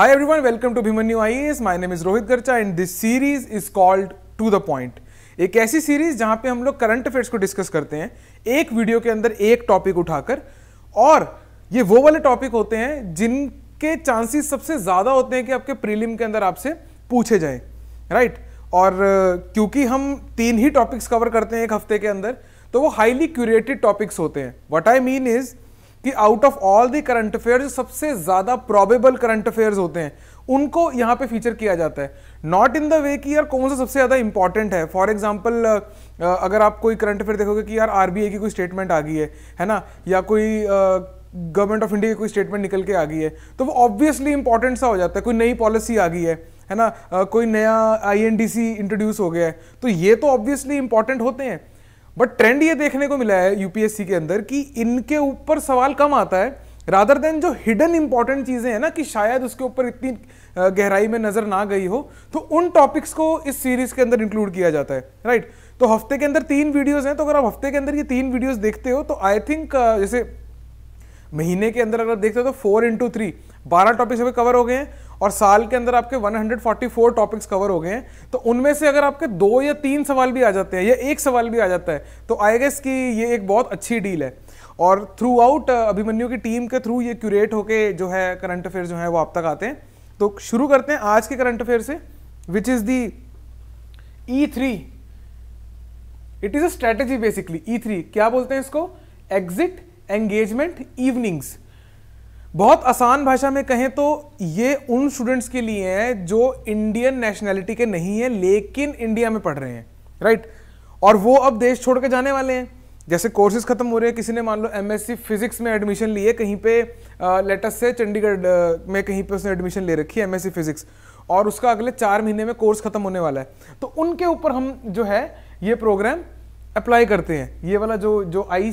Hi everyone, welcome to I S my name is Rohit Garcha and this series is called to the point एक ऐसी series जहां पे हम लोग करंट अफेयर्स को डिस्कस करते हैं एक वीडियो के अंदर एक टॉपिक उठाकर और ये वो वाले टॉपिक होते हैं जिनके चांसेस सबसे ज़्यादा होते हैं कि आपके प्रीलिम के अंदर आपसे पूछे जाए राइट right? और क्योंकि हम तीन ही टॉपिक्स कवर करते हैं एक हफ्ते के अंदर तो वो हाईली क्यूरेटेड टॉपिक्स होते हैं वट आई मीन इज़ कि out of all the current affair जो सबसे ज़्यादा प्रॉबेबल करंट अफेयर्स होते हैं उनको यहाँ पे फीचर किया जाता है नॉट इन द वे कि यार कौन सा सबसे ज़्यादा इंपॉर्टेंट है फॉर एग्जाम्पल अगर आप कोई करंट अफेयर देखोगे कि यार आरबीआई की कोई स्टेटमेंट आ गई है है ना या कोई गवर्नमेंट ऑफ इंडिया की कोई स्टेटमेंट निकल के आ गई है तो वो ऑब्वियसली इंपॉर्टेंट सा हो जाता है कोई नई पॉलिसी आ गई है है ना कोई नया आईएनडीसी इंट्रोड्यूस हो गया है तो ये तो ऑब्वियसली इंपॉर्टेंट होते हैं बट ट्रेंड ये देखने को मिला है यूपीएससी के अंदर कि इनके ऊपर सवाल कम आता है रादर देन जो हिडन इंपॉर्टेंट चीज़ें हैं ना कि शायद उसके ऊपर इतनी गहराई में नज़र ना गई हो तो उन टॉपिक्स को इस सीरीज़ के अंदर इंक्लूड किया जाता है राइट right? तो हफ्ते के अंदर तीन वीडियोस हैं तो अगर आप हफ्ते के अंदर ये तीन वीडियोस देखते हो तो आई थिंक जैसे महीने के अंदर अगर देखते हो तो फोर इंटू थ्री बारह टॉपिक्स अभी कवर हो गए हैं और साल के अंदर आपके 144 टॉपिक्स कवर हो गए हैं तो उनमें से अगर आपके दो या तीन सवाल भी आ जाते हैं या एक सवाल भी आ जाता है तो आई गेस कि ये एक बहुत अच्छी डील है और थ्रू आउट अभिमन्यु की टीम के थ्रू ये क्यूरेट होके जो है करंट अफेयर जो है वो आप तक आते हैं तो शुरू करते हैं आज के करंट अफेयर से which is the E three it is a strategy basically E three क्या बोलते हैं इसको एग्जिट एंगेजमेंट इवनिंग्स बहुत आसान भाषा में कहें तो ये उन स्टूडेंट्स के लिए है जो इंडियन नेशनैलिटी के नहीं है लेकिन इंडिया में पढ़ रहे हैं राइट और वो अब देश छोड़ के जाने वाले हैं जैसे कोर्सेज खत्म हो रहे हैं किसी ने मान लो एमएससी फिजिक्स में एडमिशन लिए कहीं पे लेटेस्ट से चंडीगढ़ में कहीं पे उसने एडमिशन ले रखी है एमएससी फिजिक्स और उसका अगले चार महीने में कोर्स खत्म होने वाला है तो उनके ऊपर हम जो है ये प्रोग्राम अप्लाई करते हैं ये वाला जो जो I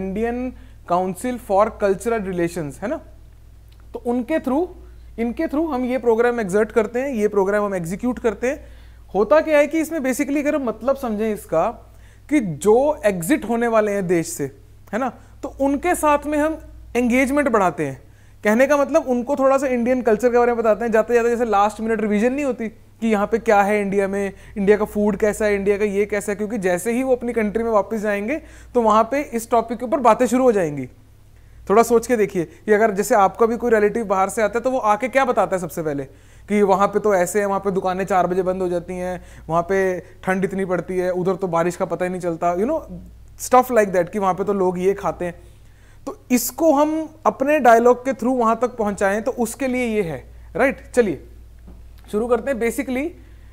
Indian council for cultural relation है ना तो उनके थ्रू इनके थ्रू हम ये प्रोग्राम एग्जर्ट करते हैं ये प्रोग्राम हम एग्जीक्यूट करते हैं होता क्या है कि इसमें बेसिकली अगर मतलब समझें इसका कि जो एग्जिट होने वाले हैं देश से है ना तो उनके साथ में हम एंगेजमेंट बढ़ाते हैं कहने का मतलब उनको थोड़ा सा इंडियन कल्चर के बारे में बताते हैं जाते जाते जैसे लास्ट मिनट रिविजन नहीं होती कि यहाँ पे क्या है इंडिया में इंडिया का फूड कैसा है इंडिया का ये कैसा है क्योंकि जैसे ही वो अपनी कंट्री में वापस जाएंगे तो वहाँ पे इस टॉपिक के ऊपर बातें शुरू हो जाएंगी थोड़ा सोच के देखिए कि अगर जैसे आपका भी कोई रिलेटिव बाहर से आता है तो वो आके क्या बताता है सबसे पहले कि वहाँ पे तो ऐसे है वहाँ पे दुकानें चार बजे बंद हो जाती हैं वहाँ पे ठंड इतनी पड़ती है उधर तो बारिश का पता ही नहीं चलता you know stuff like that कि वहाँ पे तो लोग ये खाते हैं तो इसको हम अपने डायलॉग के थ्रू वहाँ तक पहुंचाएं तो उसके लिए ये है राइट चलिए शुरू करते हैं बेसिकली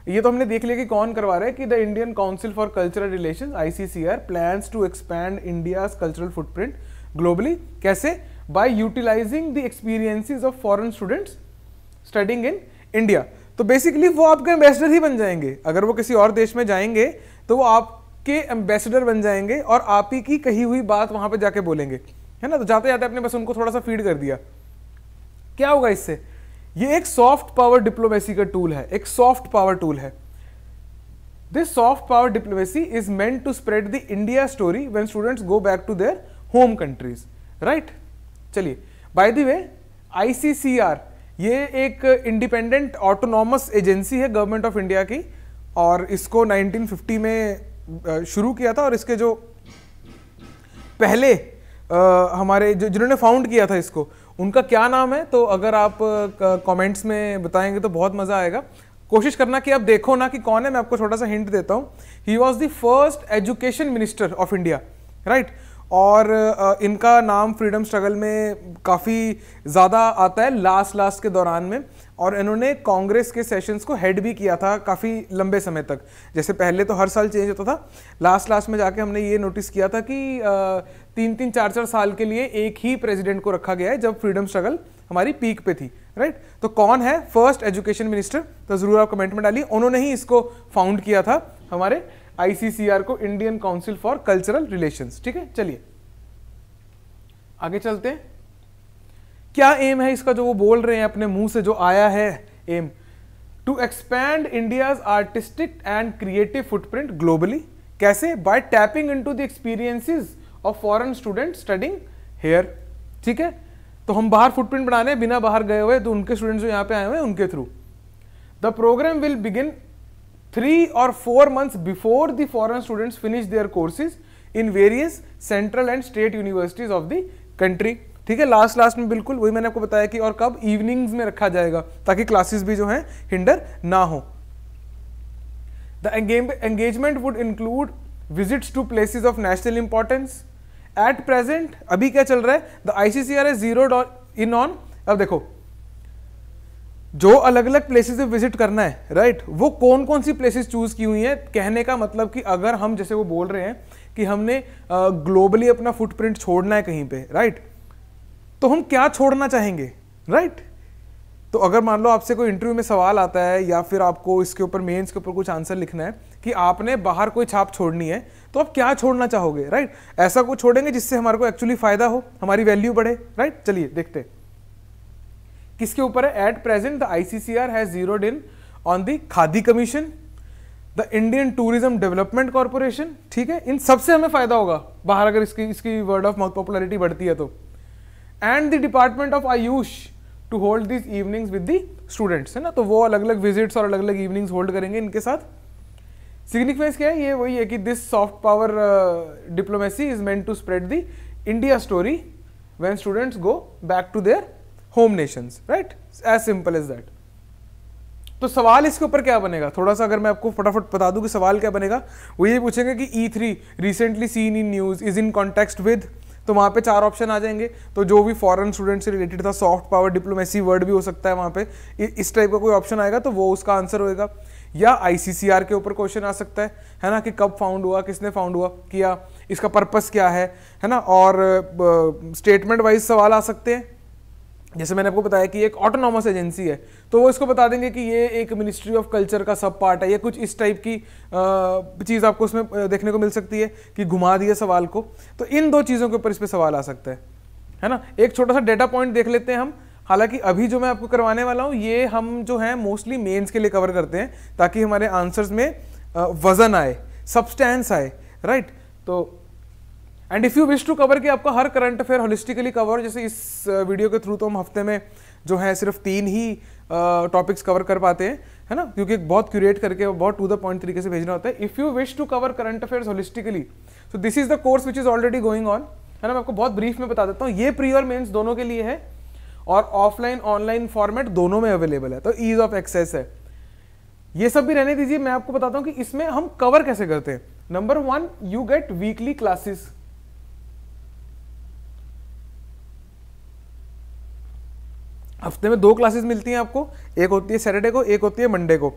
ये तो हमने देख लिया कि कौन करवा रहा है कि the Indian council for cultural relation ICCR plans to expand India cultural footprint globally कैसे by utilising the experiences of foreign students studying in India तो बेसिकली वो आपके एम्बेसडर ही बन जाएंगे अगर वो किसी और देश में जाएंगे तो वो आपके एम्बेसडर बन जाएंगे और आप ही की कही हुई बात वहां पर जाके बोलेंगे है ना तो जाते जाते आपने बस उनको थोड़ा सा फीड कर दिया क्या होगा इससे ये एक सॉफ्ट पावर डिप्लोमेसी का टूल है एक सॉफ्ट पावर टूल है this soft power diplomacy is meant to spread the India story when students go back to their home countries right चलिए बाय द वे आईसीसीआर ये एक independent autonomous agency है government of India की और इसको 1950 में शुरू किया था और इसके जो पहले आ, हमारे जो जिन्होंने फाउंड किया था इसको उनका क्या नाम है तो अगर आप कमेंट्स में बताएंगे तो बहुत मज़ा आएगा कोशिश करना कि आप देखो ना कि कौन है मैं आपको छोटा सा हिंट देता हूँ he was the first education minister of India right और इनका नाम फ्रीडम स्ट्रगल में काफ़ी ज़्यादा आता है लास्ट लास्ट के दौरान में और इन्होंने कांग्रेस के सेशंस को हेड भी किया था काफ़ी लंबे समय तक जैसे पहले तो हर साल चेंज होता था लास्ट लास्ट में जाके हमने ये नोटिस किया था कि तीन तीन चार चार साल के लिए एक ही प्रेसिडेंट को रखा गया है जब फ्रीडम स्ट्रगल हमारी पीक पे थी राइट तो कौन है फर्स्ट एजुकेशन मिनिस्टर तो ज़रूर आप कमेंट में डालिए उन्होंने ही इसको फाउंड किया था हमारे आई को Indian council for cultural relations ठीक है चलिए आगे चलते हैं क्या एम है इसका जो वो बोल रहे हैं अपने मुंह से जो आया है aim to expand India's artistic and creative footprint globally कैसे by tapping into the experiences of foreign student studying here ठीक है तो हम बाहर फुटप्रिंट बनाने बिना बाहर गए हुए तो उनके स्टूडेंट्स जो यहाँ पे आए हुए हैं उनके through the programme will begin three और four months before the foreign students finish their courses in various central and state universities of the country ठीक है लास्ट लास्ट में बिल्कुल वही मैंने आपको बताया कि और कब इवनिंग्स में रखा जाएगा ताकि क्लासेस भी जो है हिंडर ना हो the engagement would include visits to places of national importance at present अभी क्या चल रहा है द आईसीसीआर है जीरो इन ऑन अब देखो जो अलग अलग प्लेसेस विजिट करना है राइट right? वो कौन कौन सी प्लेसेस चूज की हुई है कहने का मतलब कि अगर हम जैसे वो बोल रहे हैं कि हमने ग्लोबली अपना फुटप्रिंट छोड़ना है कहीं पे राइट right? तो हम क्या छोड़ना चाहेंगे राइट right? तो अगर मान लो आपसे कोई इंटरव्यू में सवाल आता है या फिर आपको इसके ऊपर मेंस के ऊपर कुछ आंसर लिखना है कि आपने बाहर कोई छाप छोड़नी है तो आप क्या छोड़ना चाहोगे राइट ऐसा कुछ छोड़ेंगे जिससे हमारे को एक्चुअली फायदा हो हमारी वैल्यू बढ़े राइट चलिए देखते किसके ऊपर है at present the ICCR has zero in on the Khadi commission the Indian tourism development corporation ठीक है इन सबसे हमें फायदा होगा बाहर अगर इसकी इसकी वर्ड ऑफ माउथ पॉपुलरिटी बढ़ती है तो and the department of AYUSH to hold this evenings with the students है ना तो वो अलग अलग विजिट्स और अलग अलग इवनिंग्स होल्ड करेंगे इनके साथ सिग्निफिकेंस क्या है ये वही है कि this soft power diplomacy is meant to spread the India story when students go back to their home nations right as simple is that तो सवाल इसके ऊपर क्या बनेगा थोड़ा सा अगर मैं आपको फटाफट बता दूं कि सवाल क्या बनेगा वो ये पूछेंगे कि E three recently seen in news is in context with तो वहाँ पे चार ऑप्शन आ जाएंगे तो जो भी फॉरेन स्टूडेंट से रिलेटेड था सॉफ्ट पावर डिप्लोमेसी वर्ड भी हो सकता है वहाँ पे इस टाइप का कोई ऑप्शन आएगा तो वो उसका आंसर होएगा या आईसीसीआर के ऊपर क्वेश्चन आ सकता है है ना कि कब फाउंड हुआ किसने फाउंड हुआ किया इसका पर्पस क्या है है ना और स्टेटमेंट वाइज सवाल आ सकते हैं जैसे मैंने आपको बताया कि एक ऑटोनॉमस एजेंसी है तो वो इसको बता देंगे कि ये एक मिनिस्ट्री ऑफ कल्चर का सब पार्ट है या कुछ इस टाइप की चीज़ आपको उसमें देखने को मिल सकती है कि घुमा दिए सवाल को तो इन दो चीज़ों के ऊपर इस पर सवाल आ सकता है है ना एक छोटा सा डेटा पॉइंट देख लेते हैं हम हालांकि अभी जो मैं आपको करवाने वाला हूँ ये हम जो है मोस्टली मेन्स के लिए कवर करते हैं ताकि हमारे आंसर्स में वज़न आए सब्सटैंस आए राइट तो and if you wish to cover कि आपका हर करंट अफेयर होलिस्टिकली कवर जैसे इस वीडियो के थ्रू तो हम हफ्ते में जो है सिर्फ तीन ही टॉपिक्स कवर कर पाते हैं है ना क्योंकि बहुत क्यूरेट करके बहुत टू द पॉइंट तरीके से भेजना होता है if you wish to cover current affairs holistically so this is the course which is already going on है ना मैं आपको बहुत ब्रीफ में बता देता हूँ ये प्री और मेन्स दोनों के लिए है और ऑफलाइन ऑनलाइन फॉर्मेट दोनों में अवेलेबल है तो ईज ऑफ एक्सेस है ये सब भी रहने दीजिए मैं आपको बताता हूँ कि इसमें हम कवर कैसे करते हैं number one you get weekly classes हफ्ते में दो क्लासेस मिलती हैं आपको एक होती है सैटरडे को एक होती है मंडे को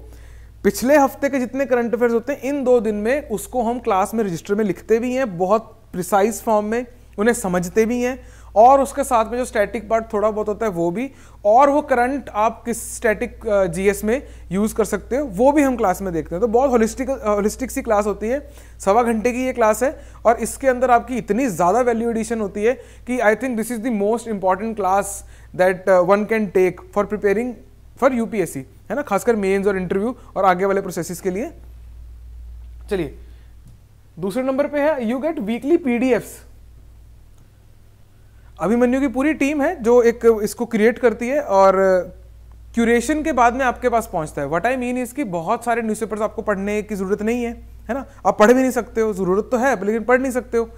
पिछले हफ्ते के जितने करंट अफेयर्स होते हैं इन दो दिन में उसको हम क्लास में रजिस्टर में लिखते भी हैं बहुत प्रिसाइज फॉर्म में उन्हें समझते भी हैं और उसके साथ में जो स्टैटिक पार्ट थोड़ा बहुत होता है वो भी और वो करंट आप किस स्टैटिक जीएस में यूज़ कर सकते हो वो भी हम क्लास में देखते हैं तो बहुत होलिस्टिक होलिस्टिक सी क्लास होती है सवा घंटे की ये क्लास है और इसके अंदर आपकी इतनी ज़्यादा वैल्यू एडिशन होती है कि I think this is the most important class that one can take for preparing for you है ना खासकर मेन्स और इंटरव्यू और आगे वाले प्रोसेस के लिए चलिए दूसरे नंबर पे है you get weekly PDFs Abhimanyu की पूरी टीम है जो एक इसको क्रिएट करती है और क्यूरेशन के बाद में आपके पास पहुंचता है व्हाट आई मीन इसकी बहुत सारे न्यूज़पेपर्स आपको पढ़ने की ज़रूरत नहीं है है ना आप पढ़ भी नहीं सकते हो ज़रूरत तो है लेकिन पढ़ नहीं सकते हो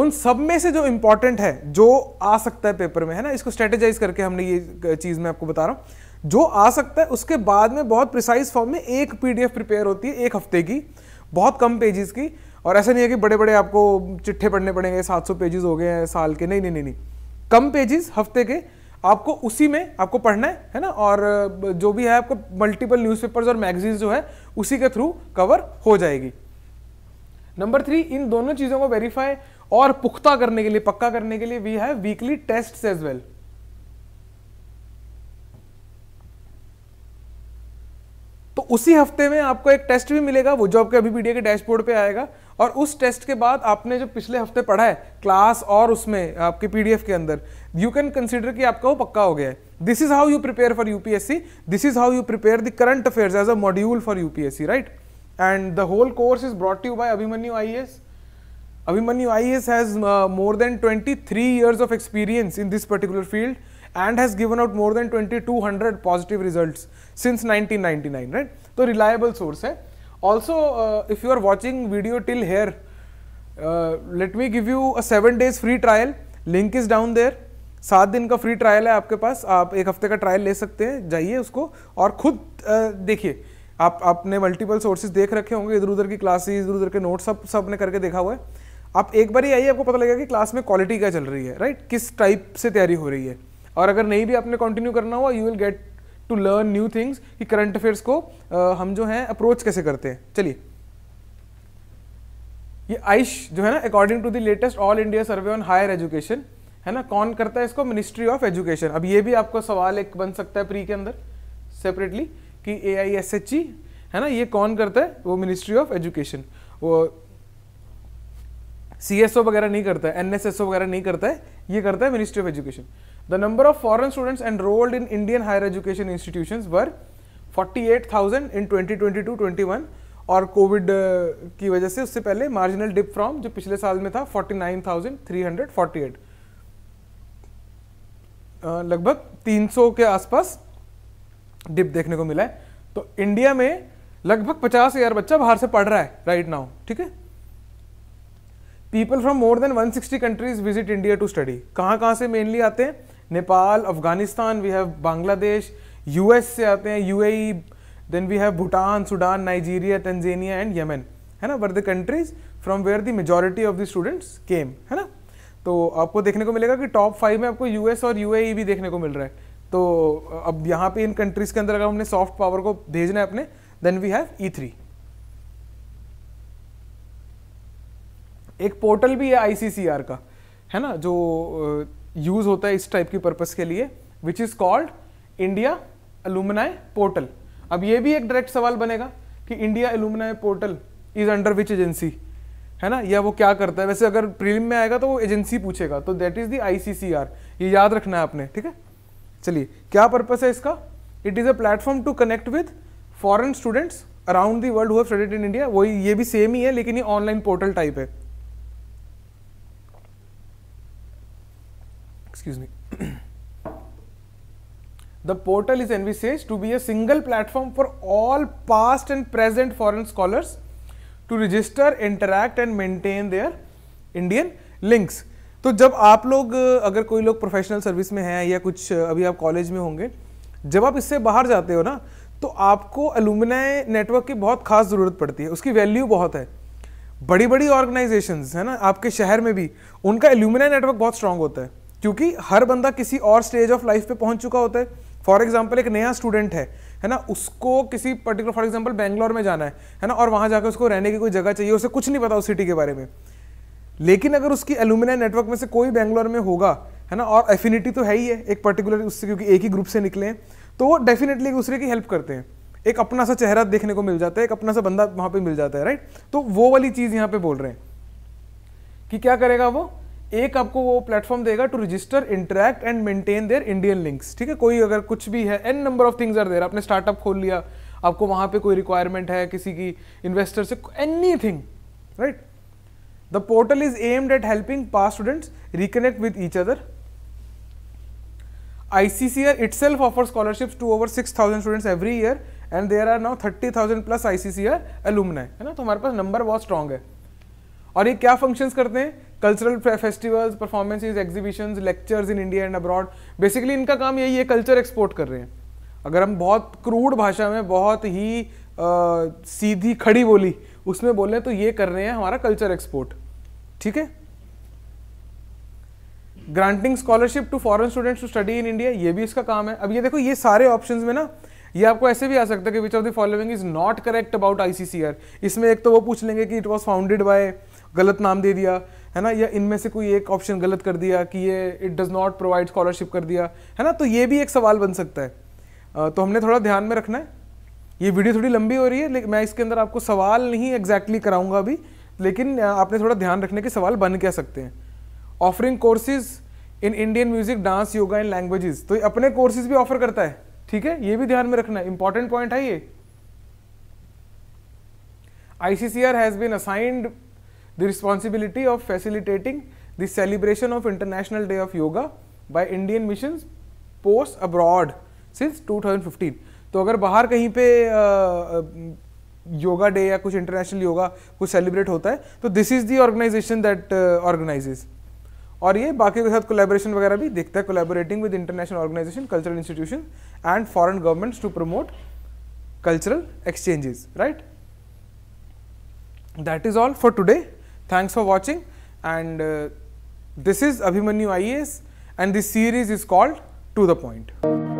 उन सब में से जो इंपॉर्टेंट है जो आ सकता है पेपर में है ना इसको स्ट्रेटेजाइज करके हमने ये चीज़ मैं आपको बता रहा हूँ जो आ सकता है उसके बाद में बहुत प्रिसाइज फॉर्म में एक पीडीएफ प्रिपेयर होती है एक हफ्ते की बहुत कम पेजेस की और ऐसा नहीं है कि बड़े बड़े आपको चिट्ठे पढ़ने पड़ेंगे सात सौ पेजेस हो गए हैं साल के नहीं नहीं नहीं नहीं कम पेजेस हफ्ते के आपको उसी में आपको पढ़ना है है ना और जो भी है आपको मल्टीपल न्यूज़पेपर्स और मैगजीन्स जो है उसी के थ्रू कवर हो जाएगी नंबर थ्री इन दोनों चीज़ों को वेरीफाई और पुख्ता करने के लिए पक्का करने के लिए we have weekly test as well तो उसी हफ्ते में आपको एक टेस्ट भी मिलेगा वो जो आपके अभी पीडीए के डैशबोर्ड पे आएगा और उस टेस्ट के बाद आपने जो पिछले हफ्ते पढ़ा है क्लास और उसमें आपके पीडीएफ के अंदर यू कैन कंसिडर कि आपका वो पक्का हो गया है this is how you prepare for UPSC this is how you prepare the current affairs as a module for UPSC right and the whole course is brought you by Abhimanyu I S then twenty three years of experience in this particular field and has given out more than twenty two hundred positive result since nineteen ninety nine right तो reliable source है also uh, if you are watching video till here uh, let me give you a seven days free trial link is down there सात दिन का free trial है आपके पास आप एक हफ्ते का ट्रायल ले सकते हैं जाइए उसको और खुद uh, देखिए आप आपने मल्टीपल सोर्सेज देख रखे होंगे इधर उधर की क्लासेस इधर उधर के नोट्स सब सब ने करके देखा हुआ है आप एक बार ही आइए आपको पता लगेगा कि क्लास में क्वालिटी क्या चल रही है राइट किस टाइप से तैयारी हो रही है और अगर नहीं भी आपने कंटिन्यू करना हुआ you will get to learn new things कि करंट अफेयर्स को uh, हम जो है अप्रोच कैसे करते हैं चलिए ये आयुष जो है ना according to the latest all India survey on higher education है ना कौन करता है इसको मिनिस्ट्री ऑफ एजुकेशन अब ये भी आपको सवाल एक बन सकता है प्री के अंदर सेपरेटली कि ए आई एस एच ई है ना ये कौन करता है वो मिनिस्ट्री ऑफ एजुकेशन वो सी एस ओ वगैरह नहीं करता है एन एस एस ओ वगैरह नहीं करता है ये करता है ministry of education The number of foreign students enrolled in Indian higher education institutions were 48,000 in 2022-21 और कोविड uh, की वजह से उससे पहले मार्जिनल डिप फ्रॉम जो पिछले साल में था 49,348 uh, लगभग 300 के आसपास डिप देखने को मिला है तो इंडिया में लगभग पचास हजार बच्चा बाहर से पढ़ रहा है राइट नाउ ठीक है people from more than 160 countries visit India to study कहां कहां से मेनली आते हैं Nepal Afghanistan we have Bangladesh US से आते हैं UAE then we have Bhutan Sudan Nigeria Tanzania and Yemen है ना were the countries from where the majority of the students came है ना तो आपको देखने को मिलेगा कि टॉप फाइव में आपको यूएस और यूएई e भी देखने को मिल रहा है तो अब यहाँ पे इन कंट्रीज़ के अंदर अगर हमने सॉफ्ट पावर को भेजना है अपने then we have E three एक पोर्टल भी है आईसीसीआर का है ना जो यूज होता है इस टाइप की पर्पज के लिए which is called India alumni portal अब ये भी एक डायरेक्ट सवाल बनेगा कि India alumni portal is under which agency है ना या वो क्या करता है वैसे अगर प्रीलिम में आएगा तो वो एजेंसी पूछेगा तो दैट इज द आईसीसीआर ये याद रखना है आपने ठीक है चलिए क्या पर्पस है इसका it is a platform to connect with foreign students around world world who studied in India वही ये भी सेम ही है लेकिन ये ऑनलाइन पोर्टल टाइप है excuse me the portal is envisaged to be a single platform for all past and present foreign scholars to register interact and maintain their indian links तो जब आप लोग अगर कोई लोग प्रोफेशनल सर्विस में हैं या कुछ अभी आप कॉलेज में होंगे जब आप इससे बाहर जाते हो ना तो आपको अलूमिनाई नेटवर्क की बहुत खास ज़रूरत पड़ती है उसकी वैल्यू बहुत है बड़ी बड़ी ऑर्गेनाइजेशंस है ना आपके शहर में भी उनका एल्यूमिनाई नेटवर्क बहुत स्ट्रांग होता है क्योंकि हर बंदा किसी और स्टेज ऑफ लाइफ पे पहुंच चुका होता है फॉर एग्जाम्पल एक नया स्टूडेंट है है ना उसको किसी पर्टिकुलर फॉर एग्जाम्पल बैंगलोर में जाना है है ना और वहाँ जाकर उसको रहने की कोई जगह चाहिए उसे कुछ नहीं पता उस सिटी के बारे में लेकिन अगर उसकी एलुमिनाई नेटवर्क में से कोई बैंगलोर में होगा है ना और एफिनिटी तो है ही है एक पर्टिकुलर उससे क्योंकि एक ही ग्रुप से निकले हैं तो वो डेफिनेटली एक दूसरे की हेल्प करते हैं एक अपना सा चेहरा देखने को मिल जाता है एक अपना सा बंदा वहाँ पे मिल जाता है राइट तो वो वाली चीज़ यहाँ पे बोल रहे हैं कि क्या करेगा वो एक आपको वो प्लेटफॉर्म देगा to register interact and maintain their Indian links ठीक है कोई अगर कुछ भी है an number of things are there आपने स्टार्टअप खोल लिया आपको वहां पे कोई रिक्वायरमेंट है किसी की इन्वेस्टर से anything right the portal is aimed at helping past students reconnect with each other ICCR itself offers scholarships to over 6,000 students every year and there are now thirty plus ICCR alumni है ना तो हमारे पास number बहुत strong है और ये क्या functions करते हैं cultural festivals performances exhibitions lectures in India and abroad basically इनका काम यही है कल्चर एक्सपोर्ट कर रहे हैं अगर हम बहुत क्रूड भाषा में बहुत ही आ, सीधी खड़ी बोली उसमें बोले तो ये कर रहे हैं हमारा कल्चर एक्सपोर्ट ठीक है granting scholarship to foreign students to study in India ये भी इसका काम है अब ये देखो ये सारे ऑप्शन में ना ये आपको ऐसे भी आ सकता है कि which of the following is not correct about ICCR इसमें एक तो वो पूछ लेंगे कि इट वॉज फाउंडेड बाय गलत नाम दे दिया है ना या इनमें से कोई एक ऑप्शन गलत कर दिया कि ये it does not provide scholarship कर दिया है ना तो ये भी एक सवाल बन सकता है तो हमने थोड़ा ध्यान में रखना है ये वीडियो थोड़ी लंबी हो रही है लेकिन मैं इसके अंदर आपको सवाल नहीं एग्जैक्टली exactly कराऊंगा अभी लेकिन आपने थोड़ा ध्यान रखने के सवाल बन क्या सकते हैं offering courses in Indian music dance yoga in languages तो अपने कोर्सेज भी ऑफर करता है ठीक है ये भी ध्यान में रखना है इंपॉर्टेंट पॉइंट है ये ICCR has been assigned the responsibility of facilitating the celebration of International Day of Yoga by Indian missions post abroad since 2015. तो अगर बाहर कहीं पे योगा डे या कुछ इंटरनेशनल योगा कुछ सेलिब्रेट होता है तो this is the organisation that organises और ये बाकी के साथ कोलेबोरेशन वगैरह भी देखता है collaborating with international organisation cultural institution and foreign governments to promote cultural exchanges right that is all for today Thanks for watching and uh, this is Abhimanyu IAS and this series is called To The Point.